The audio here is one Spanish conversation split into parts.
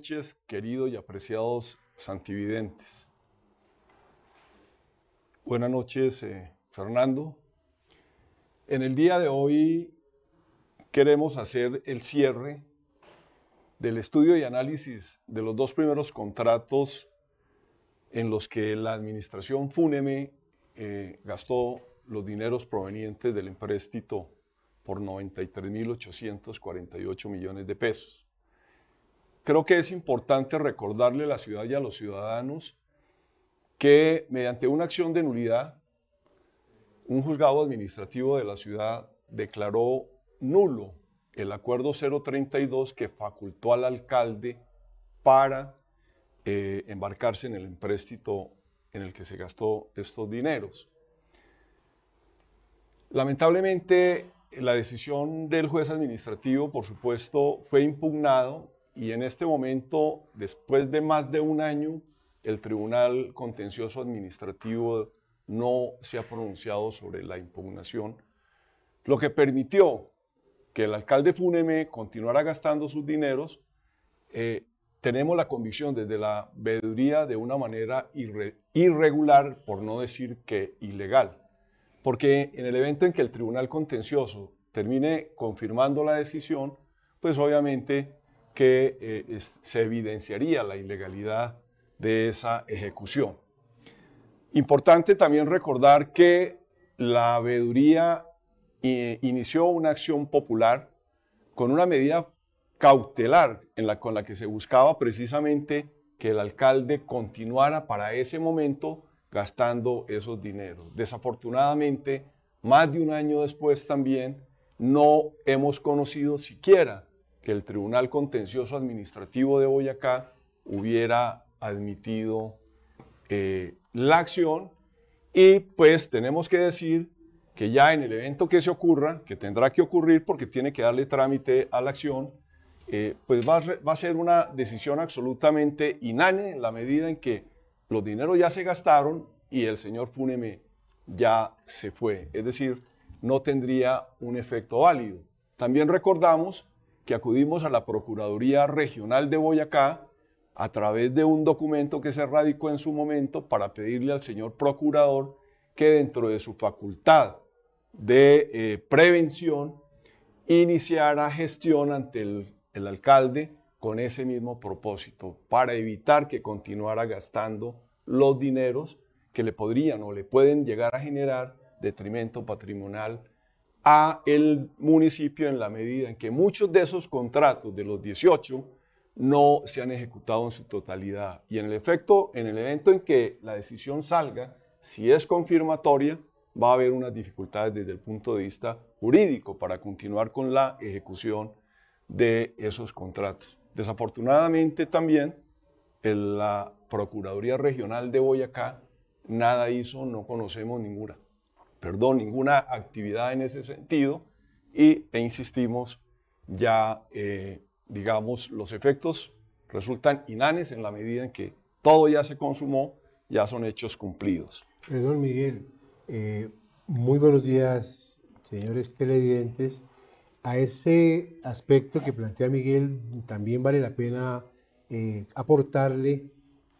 noches, queridos y apreciados santividentes. Buenas noches, eh, Fernando. En el día de hoy queremos hacer el cierre del estudio y análisis de los dos primeros contratos en los que la administración FUNEME eh, gastó los dineros provenientes del empréstito por 93.848 millones de pesos creo que es importante recordarle a la ciudad y a los ciudadanos que mediante una acción de nulidad, un juzgado administrativo de la ciudad declaró nulo el acuerdo 032 que facultó al alcalde para eh, embarcarse en el empréstito en el que se gastó estos dineros. Lamentablemente, la decisión del juez administrativo, por supuesto, fue impugnado y en este momento, después de más de un año, el Tribunal Contencioso Administrativo no se ha pronunciado sobre la impugnación, lo que permitió que el alcalde FUNEME continuara gastando sus dineros. Eh, tenemos la convicción desde la veeduría de una manera irregular, por no decir que ilegal, porque en el evento en que el Tribunal Contencioso termine confirmando la decisión, pues obviamente que eh, se evidenciaría la ilegalidad de esa ejecución. Importante también recordar que la veeduría eh, inició una acción popular con una medida cautelar con la que se buscaba precisamente que el alcalde continuara para ese momento gastando esos dineros. Desafortunadamente, más de un año después también, no hemos conocido siquiera que el Tribunal Contencioso Administrativo de Boyacá hubiera admitido eh, la acción y pues tenemos que decir que ya en el evento que se ocurra, que tendrá que ocurrir porque tiene que darle trámite a la acción, eh, pues va a, va a, ser una decisión absolutamente inane en la medida en que los dineros ya se gastaron y el señor Funeme ya se fue. Es decir, no tendría un efecto válido. También recordamos que acudimos a la Procuraduría Regional de Boyacá a través de un documento que se radicó en su momento para pedirle al señor procurador que dentro de su facultad de eh, prevención iniciara gestión ante el, el alcalde con ese mismo propósito, para evitar que continuara gastando los dineros que le podrían o le pueden llegar a generar detrimento patrimonial a el municipio en la medida en que muchos de esos contratos de los 18 no se han ejecutado en su totalidad. Y en el efecto, en el evento en que la decisión salga, si es confirmatoria, va a haber unas dificultades desde el punto de vista jurídico para continuar con la ejecución de esos contratos. Desafortunadamente también la Procuraduría Regional de Boyacá nada hizo, no conocemos ninguna perdón, ninguna actividad en ese sentido y, e insistimos, ya eh, digamos los efectos resultan inanes en la medida en que todo ya se consumó, ya son hechos cumplidos. Perdón, Miguel. Eh, muy buenos días, señores televidentes. A ese aspecto que plantea Miguel, también vale la pena eh, aportarle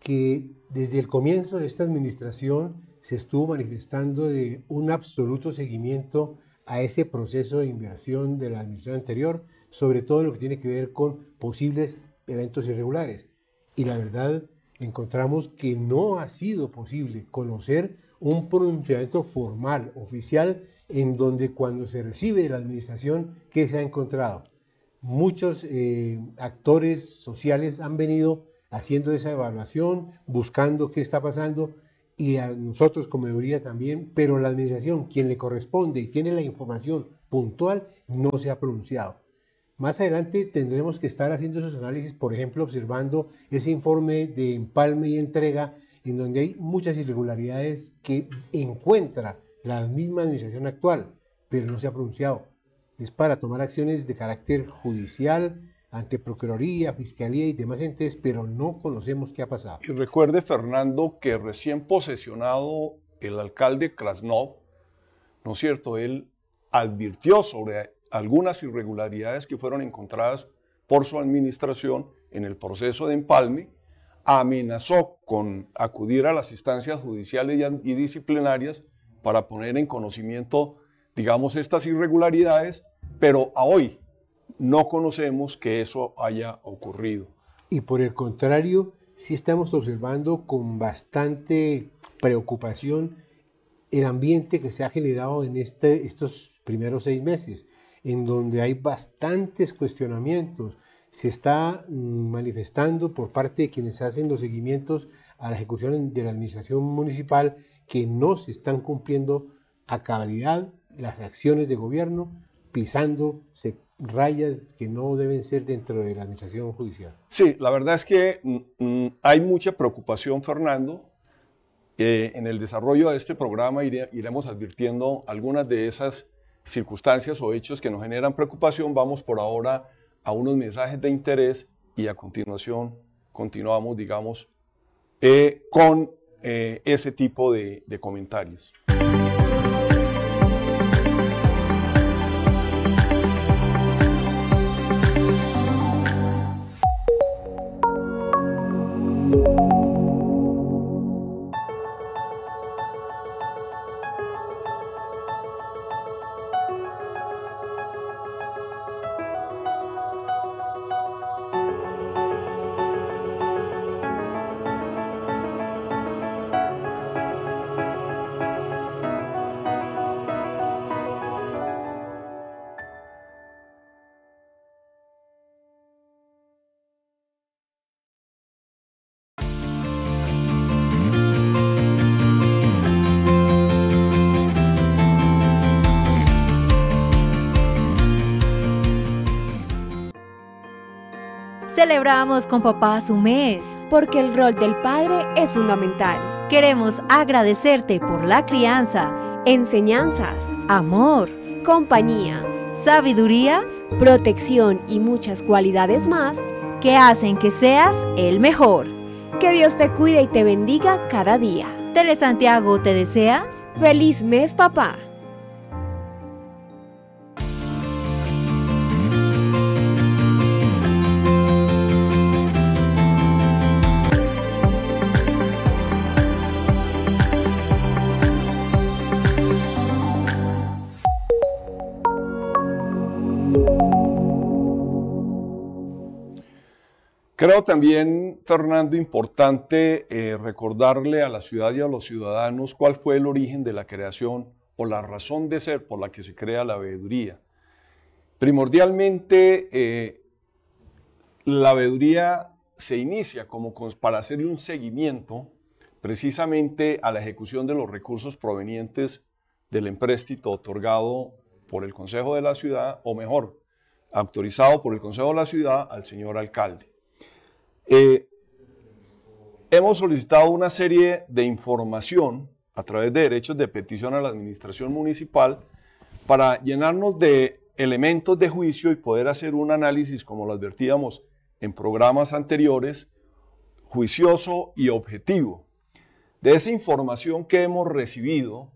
que desde el comienzo de esta administración se estuvo manifestando de un absoluto seguimiento a ese proceso de inversión de la administración anterior, sobre todo lo que tiene que ver con posibles eventos irregulares. Y la verdad, encontramos que no ha sido posible conocer un pronunciamiento formal, oficial, en donde cuando se recibe la administración, ¿qué se ha encontrado? Muchos eh, actores sociales han venido haciendo esa evaluación, buscando qué está pasando, y a nosotros como mayoría también, pero la administración, quien le corresponde y tiene la información puntual, no se ha pronunciado. Más adelante tendremos que estar haciendo esos análisis, por ejemplo, observando ese informe de empalme y entrega, en donde hay muchas irregularidades que encuentra la misma administración actual, pero no se ha pronunciado. Es para tomar acciones de carácter judicial, ante Procuraduría, Fiscalía y demás entes, pero no conocemos qué ha pasado. Y recuerde, Fernando, que recién posesionado el alcalde Krasnov, ¿no es cierto? Él advirtió sobre algunas irregularidades que fueron encontradas por su administración en el proceso de empalme, amenazó con acudir a las instancias judiciales y disciplinarias para poner en conocimiento, digamos, estas irregularidades, pero a hoy, no conocemos que eso haya ocurrido. Y por el contrario, sí estamos observando con bastante preocupación el ambiente que se ha generado en este, estos primeros seis meses, en donde hay bastantes cuestionamientos. Se está mm, manifestando por parte de quienes hacen los seguimientos a la ejecución de la administración municipal que no se están cumpliendo a cabalidad las acciones de gobierno, pisando sectores rayas que no deben ser dentro de la administración judicial. Sí, la verdad es que mm, mm, hay mucha preocupación, Fernando. Eh, en el desarrollo de este programa iremos advirtiendo algunas de esas circunstancias o hechos que nos generan preocupación. Vamos por ahora a unos mensajes de interés y a continuación continuamos, digamos, eh, con eh, ese tipo de comentarios. celebramos con papá su mes. Porque el rol del padre es fundamental. Queremos agradecerte por la crianza, enseñanzas, amor, compañía, sabiduría, protección y muchas cualidades más que hacen que seas el mejor. Que Dios te cuide y te bendiga cada día. Tele Santiago te desea feliz mes, papá. Creo también, Fernando, importante eh, recordarle a la ciudad y a los ciudadanos cuál fue el origen de la creación o la razón de ser por la que se crea la veeduría. Primordialmente, eh, la veeduría se inicia como para hacerle un seguimiento precisamente a la ejecución de los recursos provenientes del empréstito otorgado por el Consejo de la Ciudad, o mejor, autorizado por el Consejo de la Ciudad al señor alcalde. Eh, hemos solicitado una serie de información a través de derechos de petición a la administración municipal para llenarnos de elementos de juicio y poder hacer un análisis, como lo advertíamos en programas anteriores, juicioso y objetivo. De esa información que hemos recibido,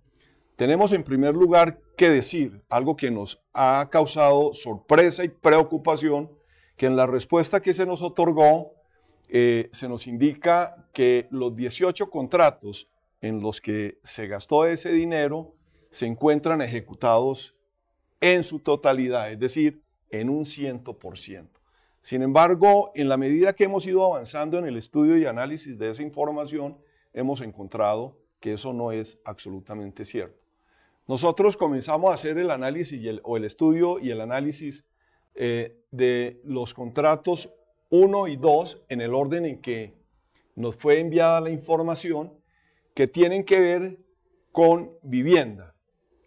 tenemos en primer lugar que decir algo que nos ha causado sorpresa y preocupación, que en la respuesta que se nos otorgó eh, se nos indica que los 18 contratos en los que se gastó ese dinero se encuentran ejecutados en su totalidad, es decir, en un 100%. Sin embargo, en la medida que hemos ido avanzando en el estudio y análisis de esa información, hemos encontrado que eso no es absolutamente cierto. Nosotros comenzamos a hacer el análisis o el estudio y el análisis eh, de los contratos uno y dos en el orden en que nos fue enviada la información que tienen que ver con vivienda.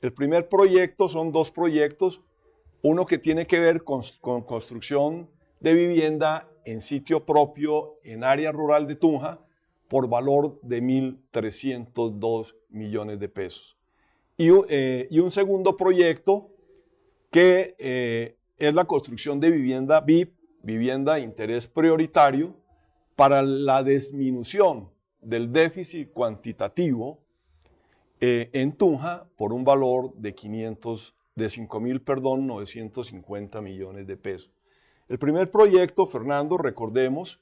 El primer proyecto son dos proyectos, uno que tiene que ver con, construcción de vivienda en sitio propio, en área rural de Tunja, por valor de 1.302 millones de pesos. Eh, y, un segundo proyecto que eh, es la construcción de vivienda VIP vivienda de interés prioritario para la disminución del déficit cuantitativo eh, en Tunja por un valor de 500, de 5 mil, perdón, 950 millones de pesos. El primer proyecto, Fernando, recordemos,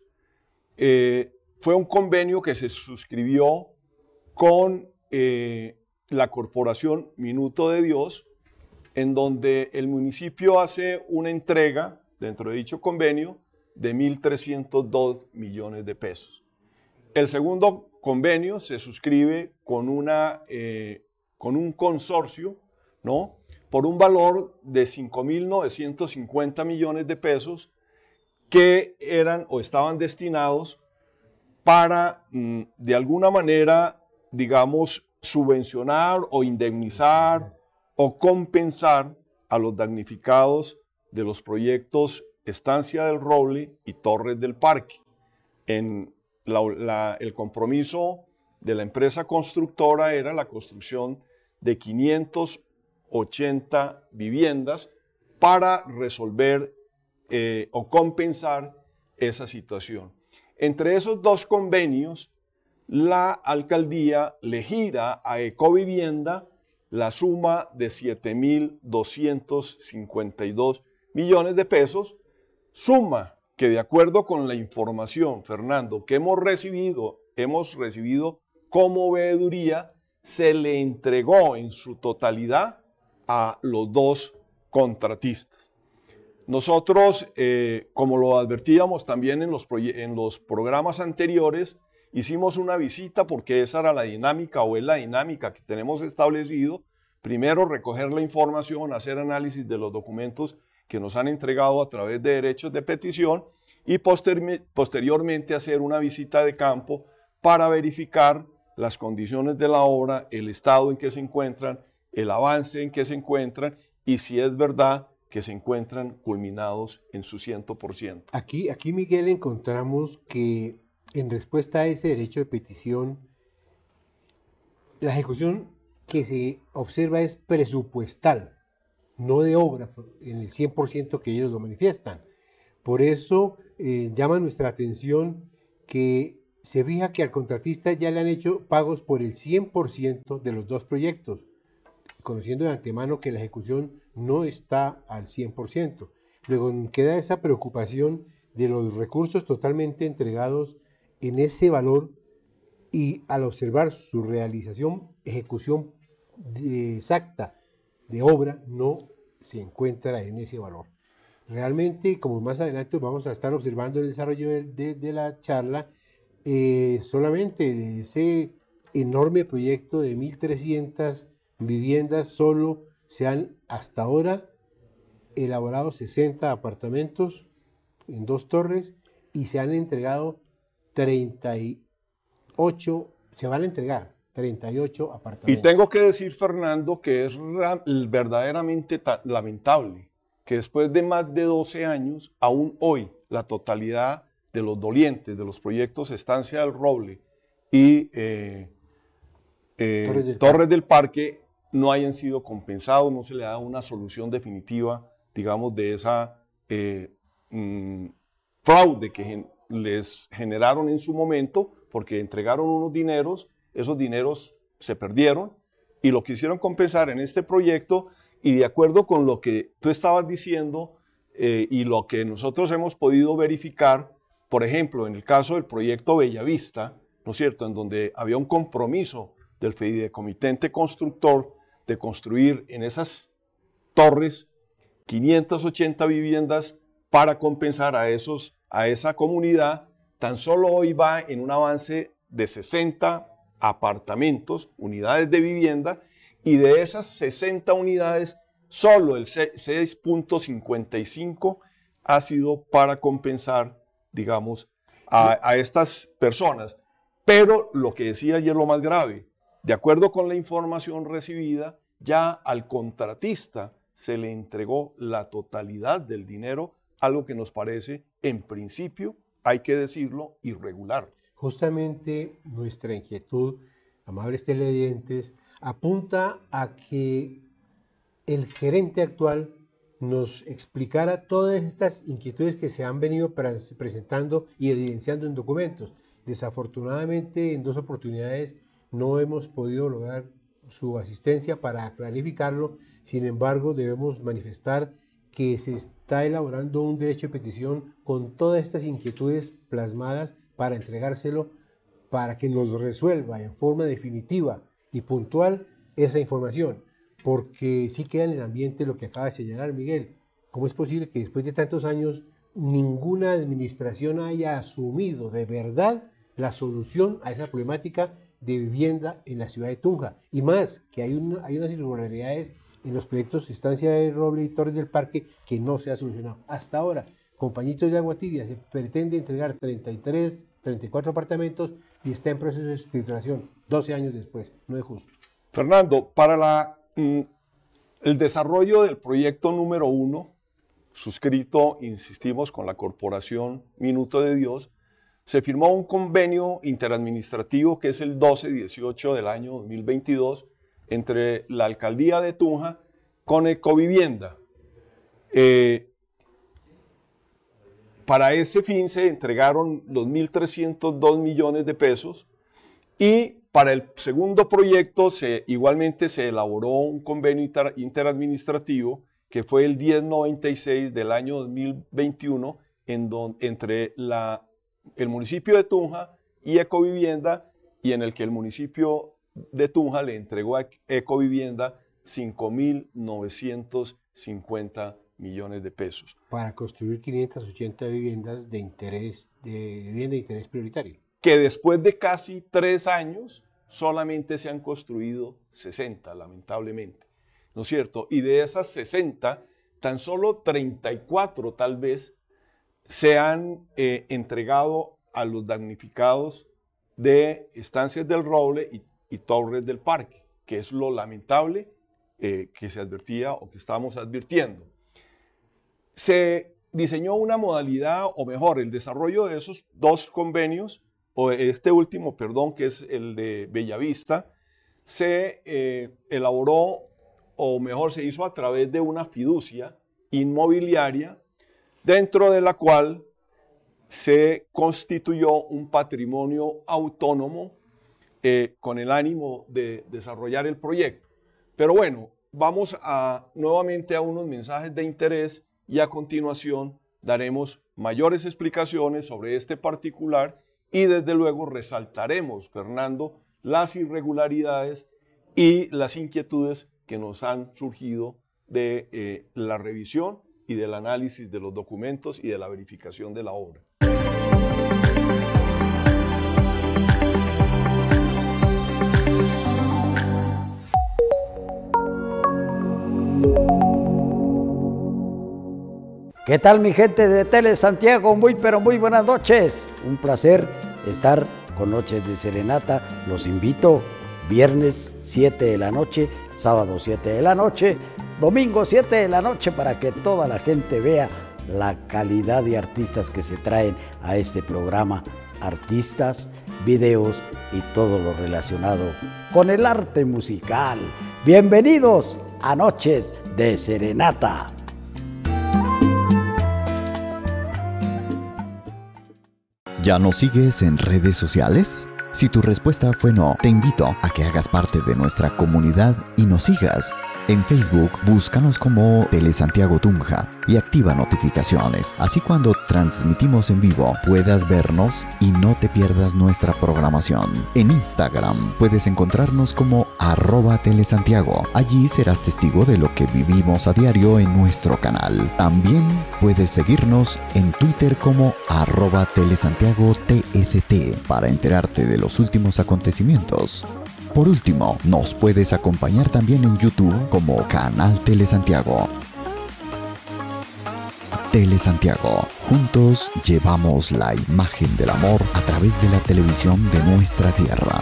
eh, fue un convenio que se suscribió con eh, la corporación Minuto de Dios, en donde el municipio hace una entrega dentro de dicho convenio de 1.302 millones de pesos. El segundo convenio se suscribe con, una, eh, con un consorcio, ¿no? Por un valor de 5.950 millones de pesos que eran o estaban destinados para, mm, de alguna manera, digamos, subvencionar o indemnizar o compensar a los damnificados de los proyectos Estancia del Roble y Torres del Parque. En el compromiso de la empresa constructora era la construcción de 580 viviendas para resolver eh, o compensar esa situación. Entre esos dos convenios, la alcaldía le gira a Ecovivienda la suma de 7.252 millones de pesos, suma que de acuerdo con la información, Fernando, que hemos recibido, hemos recibido como veeduría, se le entregó en su totalidad a los dos contratistas. Nosotros, eh, como lo advertíamos también en los, en los programas anteriores, hicimos una visita porque esa era la dinámica o es la dinámica que tenemos establecido. Primero, recoger la información, hacer análisis de los documentos que nos han entregado a través de derechos de petición y posteriormente hacer una visita de campo para verificar las condiciones de la obra, el estado en que se encuentran, el avance en que se encuentran y si es verdad que se encuentran culminados en su 100%. Aquí, aquí Miguel, encontramos que en respuesta a ese derecho de petición, la ejecución que se observa es presupuestal no de obra en el 100% que ellos lo manifiestan. Por eso eh, llama nuestra atención que se fija que al contratista ya le han hecho pagos por el 100% de los dos proyectos, conociendo de antemano que la ejecución no está al 100%. Luego queda esa preocupación de los recursos totalmente entregados en ese valor y al observar su realización, ejecución eh, exacta de obra no se encuentra en ese valor. Realmente, como más adelante vamos a estar observando el desarrollo de, la charla, eh, solamente de ese enorme proyecto de 1.300 viviendas, solo se han hasta ahora elaborado 60 apartamentos en dos torres y se han entregado 38, se van a entregar 38 apartamentos. Y tengo que decir, Fernando, que es verdaderamente lamentable que después de más de 12 años, aún hoy, la totalidad de los dolientes de los proyectos Estancia del Roble y eh, eh, Torres, del, Parque. no hayan sido compensados, no se le da una solución definitiva, digamos, de esa eh, mm, fraude que les generaron en su momento, porque entregaron unos dineros esos dineros se perdieron y lo quisieron compensar en este proyecto y de acuerdo con lo que tú estabas diciendo eh, y lo que nosotros hemos podido verificar, por ejemplo, en el caso del proyecto Bellavista, ¿no es cierto?, en donde había un compromiso del fideicomitente constructor de construir en esas torres 580 viviendas para compensar a, esos, a esa comunidad, tan solo hoy va en un avance de 60 apartamentos, unidades de vivienda, y de esas 60 unidades, solo el 6.55 ha sido para compensar, digamos, a, estas personas. Pero lo que decía ayer lo más grave, de acuerdo con la información recibida, ya al contratista se le entregó la totalidad del dinero, algo que nos parece, en principio, hay que decirlo, irregular. Justamente nuestra inquietud, amables televidentes, apunta a que el gerente actual nos explicara todas estas inquietudes que se han venido presentando y evidenciando en documentos. Desafortunadamente, en dos oportunidades no hemos podido lograr su asistencia para clarificarlo. Sin embargo, debemos manifestar que se está elaborando un derecho de petición con todas estas inquietudes plasmadas para entregárselo para que nos resuelva en forma definitiva y puntual esa información, porque sí queda en el ambiente lo que acaba de señalar Miguel. ¿Cómo es posible que después de tantos años ninguna administración haya asumido de verdad la solución a esa problemática de vivienda en la ciudad de Tunja? Y más, que hay, hay unas irregularidades en los proyectos Estancia de Roble y Torres del Parque que no se ha solucionado hasta ahora. Compañitos de Agua se pretende entregar 33, 34 apartamentos y está en proceso de escrituración 12 años después. No es justo. Fernando, para la, mm, el desarrollo del proyecto número uno, suscrito, insistimos, con la Corporación Minuto de Dios, se firmó un convenio interadministrativo que es el 12-18 del año 2022 entre la Alcaldía de Tunja con Ecovivienda. Eh, para ese fin se entregaron los 1.302 millones de pesos y para el segundo proyecto igualmente se elaboró un convenio interadministrativo que fue el 1096 del año 2021 en entre el municipio de Tunja y Ecovivienda y en el que el municipio de Tunja le entregó a Ecovivienda 5.950 millones de pesos. Para construir 580 viviendas de interés, de de interés prioritario. Que después de casi tres años solamente se han construido 60, lamentablemente. ¿No es cierto? Y de esas 60, tan solo 34 tal vez se han eh, entregado a los damnificados de estancias del roble y, torres del parque, que es lo lamentable eh, que se advertía o que estamos advirtiendo se diseñó una modalidad, o mejor, el desarrollo de esos dos convenios, o este último, perdón, que es el de Bellavista, se eh, elaboró, o mejor, se hizo a través de una fiducia inmobiliaria, dentro de la cual se constituyó un patrimonio autónomo eh, con el ánimo de desarrollar el proyecto. Pero bueno, vamos a, nuevamente a unos mensajes de interés y a continuación daremos mayores explicaciones sobre este particular y desde luego resaltaremos, Fernando, las irregularidades y las inquietudes que nos han surgido de eh, la revisión y del análisis de los documentos y de la verificación de la obra. ¿Qué tal mi gente de Tele Santiago? Muy pero muy buenas noches. Un placer estar con Noches de Serenata. Los invito viernes 7 de la noche, sábado 7 de la noche, domingo 7 de la noche para que toda la gente vea la calidad de artistas que se traen a este programa. Artistas, videos y todo lo relacionado con el arte musical. Bienvenidos a Noches de Serenata. ¿Ya nos sigues en redes sociales? Si tu respuesta fue no, te invito a que hagas parte de nuestra comunidad y nos sigas en Facebook, búscanos como Telesantiago Tunja y activa notificaciones. Así cuando transmitimos en vivo, puedas vernos y no te pierdas nuestra programación. En Instagram, puedes encontrarnos como arroba Telesantiago. Allí serás testigo de lo que vivimos a diario en nuestro canal. También puedes seguirnos en Twitter como arroba Telesantiago TST para enterarte de los últimos acontecimientos por último, nos puedes acompañar también en YouTube como Canal Telesantiago. Telesantiago. Juntos llevamos la imagen del amor a través de la televisión de nuestra tierra.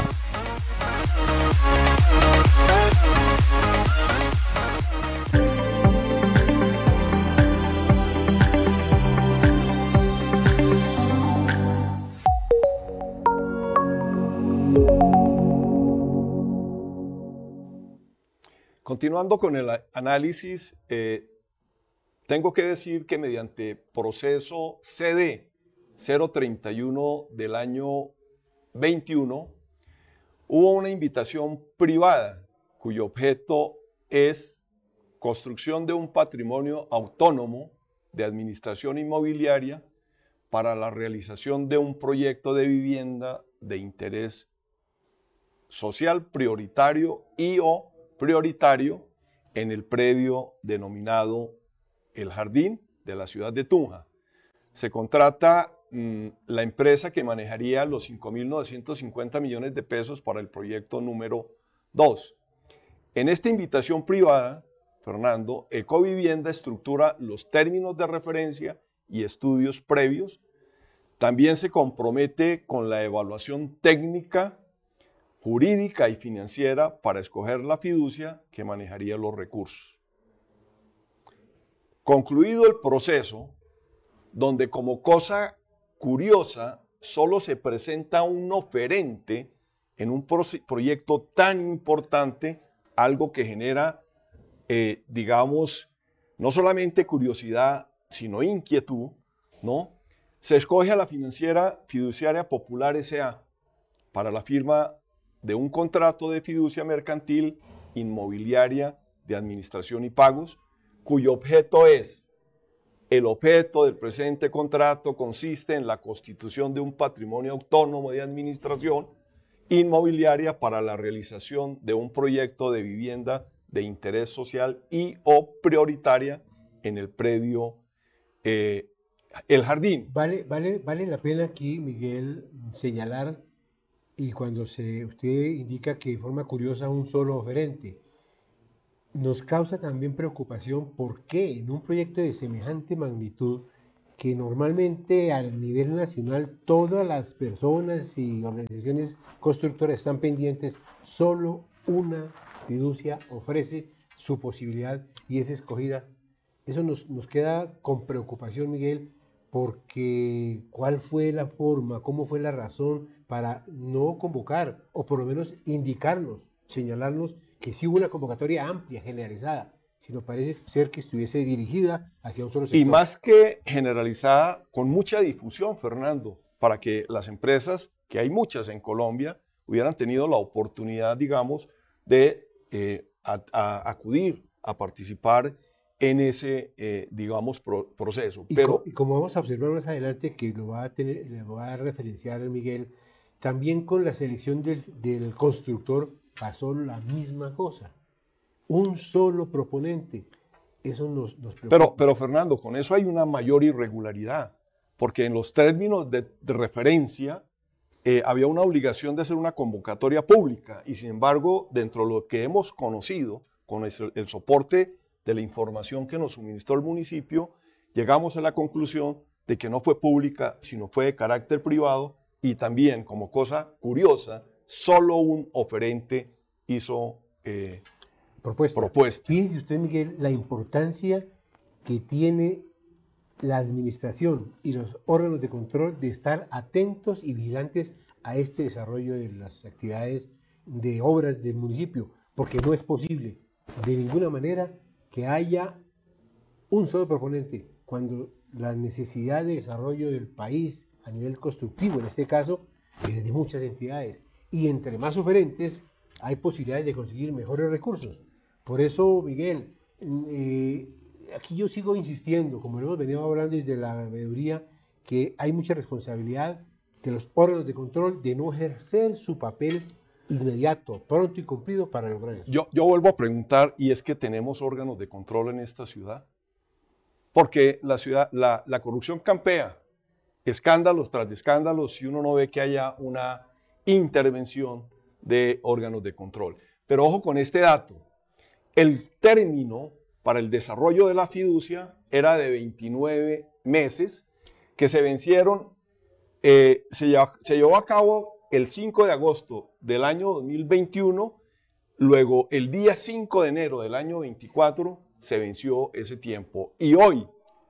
Continuando con el análisis, eh, tengo que decir que mediante proceso CD 031 del año 21, hubo una invitación privada cuyo objeto es construcción de un patrimonio autónomo de administración inmobiliaria para la realización de un proyecto de vivienda de interés social prioritario y o prioritario en el predio denominado El Jardín de la ciudad de Tunja. Se contrata mm, la empresa que manejaría los 5.950 millones de pesos para el proyecto número 2. En esta invitación privada, Fernando, Ecovivienda estructura los términos de referencia y estudios previos. También se compromete con la evaluación técnica jurídica y financiera para escoger la fiducia que manejaría los recursos. Concluido el proceso, donde como cosa curiosa solo se presenta un oferente en un proyecto tan importante, algo que genera, eh, digamos, no solamente curiosidad, sino inquietud, ¿no? Se escoge a la financiera fiduciaria popular SA para la firma de un contrato de fiducia mercantil inmobiliaria de administración y pagos, cuyo objeto es, el objeto del presente contrato consiste en la constitución de un patrimonio autónomo de administración inmobiliaria para la realización de un proyecto de vivienda de interés social y o prioritaria en el predio eh, El Jardín. Vale, vale, vale la pena aquí, Miguel, señalar y cuando se, usted indica que de forma curiosa un solo oferente, nos causa también preocupación por qué en un proyecto de semejante magnitud, que normalmente a nivel nacional todas las personas y organizaciones constructoras están pendientes, solo una fiducia ofrece su posibilidad y es escogida. Eso nos, nos queda con preocupación, Miguel, porque cuál fue la forma, cómo fue la razón para no convocar, o por lo menos indicarnos, señalarnos que sí hubo una convocatoria amplia, generalizada, sino parece ser que estuviese dirigida hacia un solo sector. Y más que generalizada, con mucha difusión, Fernando, para que las empresas, que hay muchas en Colombia, hubieran tenido la oportunidad, digamos, de eh, acudir a participar en ese, eh, digamos, proceso. Y Pero, y como vamos a observar más adelante, que lo va a, tener, le va a referenciar Miguel, también con la selección del, del constructor pasó la misma cosa. Un solo proponente. Eso nos, Pero, pero Fernando, con eso hay una mayor irregularidad, porque en los términos de, referencia eh, había una obligación de hacer una convocatoria pública y sin embargo, dentro de lo que hemos conocido, con el, el soporte de la información que nos suministró el municipio, llegamos a la conclusión de que no fue pública, sino fue de carácter privado y también, como cosa curiosa, solo un oferente hizo eh, propuesta. propuesta. usted, Miguel, la importancia que tiene la administración y los órganos de control de estar atentos y vigilantes a este desarrollo de las actividades de obras del municipio, porque no es posible de ninguna manera que haya un solo proponente cuando la necesidad de desarrollo del país a nivel constructivo, en este caso, es de muchas entidades. Y entre más oferentes hay posibilidades de conseguir mejores recursos. Por eso, Miguel, mm, eh, aquí yo sigo insistiendo, como hemos venido hablando desde la veeduría, que hay mucha responsabilidad de los órganos de control de no ejercer su papel inmediato, pronto y cumplido para el eso. Yo, vuelvo a preguntar, y es que tenemos órganos de control en esta ciudad, porque la, ciudad, la, corrupción campea, escándalos tras escándalos, si uno no ve que haya una intervención de órganos de control. Pero ojo con este dato, el término para el desarrollo de la fiducia era de 29 meses, que se vencieron, eh, se llevó a cabo el 5 de agosto del año 2021, luego el día 5 de enero del año 24 se venció ese tiempo. Y hoy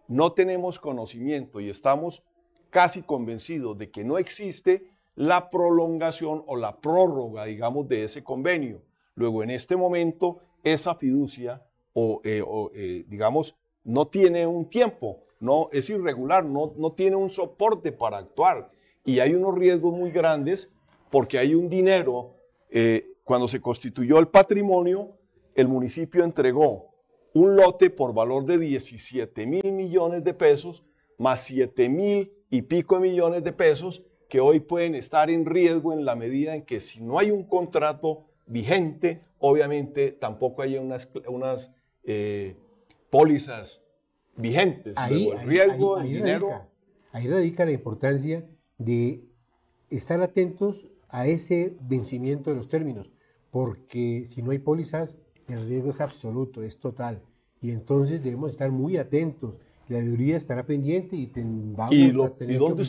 no tenemos conocimiento y estamos casi convencidos de que no existe la prolongación o la prórroga, digamos, de ese convenio. Luego, en este momento, esa fiducia o, eh, eh, digamos, no tiene un tiempo, no es irregular, no, no tiene un soporte para actuar y hay unos riesgos muy grandes porque hay un dinero, eh, cuando se constituyó el patrimonio, el municipio entregó un lote por valor de 17 mil millones de pesos, más 7 mil y pico de millones de pesos que hoy pueden estar en riesgo en la medida en que si no hay un contrato vigente, obviamente tampoco hay unas, unas eh, pólizas vigentes. Ahí, riesgo, dinero... ahí radica la importancia de estar atentos a ese vencimiento de los términos, porque si no hay pólizas, el riesgo es absoluto, es total. Y entonces debemos estar muy atentos. La auditoría estará pendiente y vamos a tener ¿y dónde,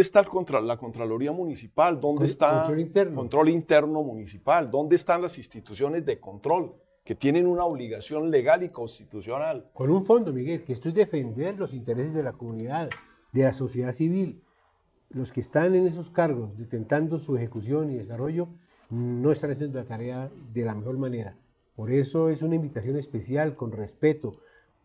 está el contra, la Contraloría Municipal? ¿Dónde está control interno. control interno municipal? ¿Dónde están las instituciones de control? que tienen una obligación legal y constitucional. Con un fondo, Miguel, que esto es defender los intereses de la comunidad, de la sociedad civil, los que están en esos cargos detentando su ejecución y desarrollo no están haciendo la tarea de la mejor manera. Por eso es una invitación especial, con respeto,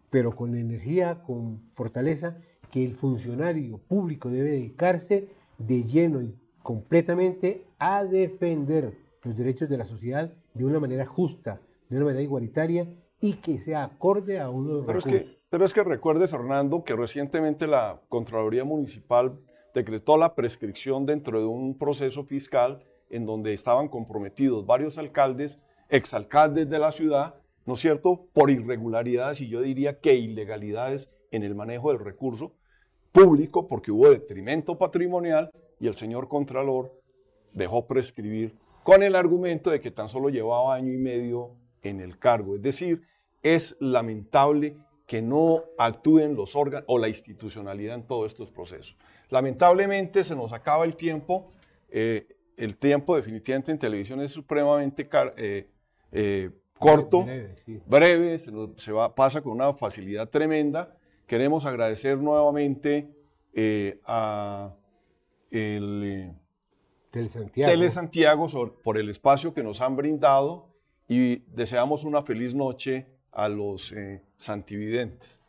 pero con energía, con fortaleza, que el funcionario público debe dedicarse de lleno y completamente a defender los derechos de la sociedad de una manera justa, de una manera igualitaria y que sea acorde a uno de los pero Pero es que recuerde, Fernando, que recientemente la Contraloría Municipal decretó la prescripción dentro de un proceso fiscal en donde estaban comprometidos varios alcaldes, exalcaldes de la ciudad, ¿no es cierto?, por irregularidades y yo diría que ilegalidades en el manejo del recurso público, porque hubo detrimento patrimonial y el señor Contralor dejó prescribir con el argumento de que tan solo llevaba año y medio en el cargo. Es decir, es lamentable que no actúen los órganos o la institucionalidad en todos estos procesos. Lamentablemente se nos acaba el tiempo. Eh, el tiempo definitivamente en televisión es supremamente eh, eh, corto, breve, se, va, pasa con una facilidad tremenda. Queremos agradecer nuevamente a Tele Santiago por el espacio que nos han brindado y deseamos una feliz noche a los eh, santividentes.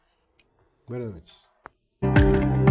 Buenas noches.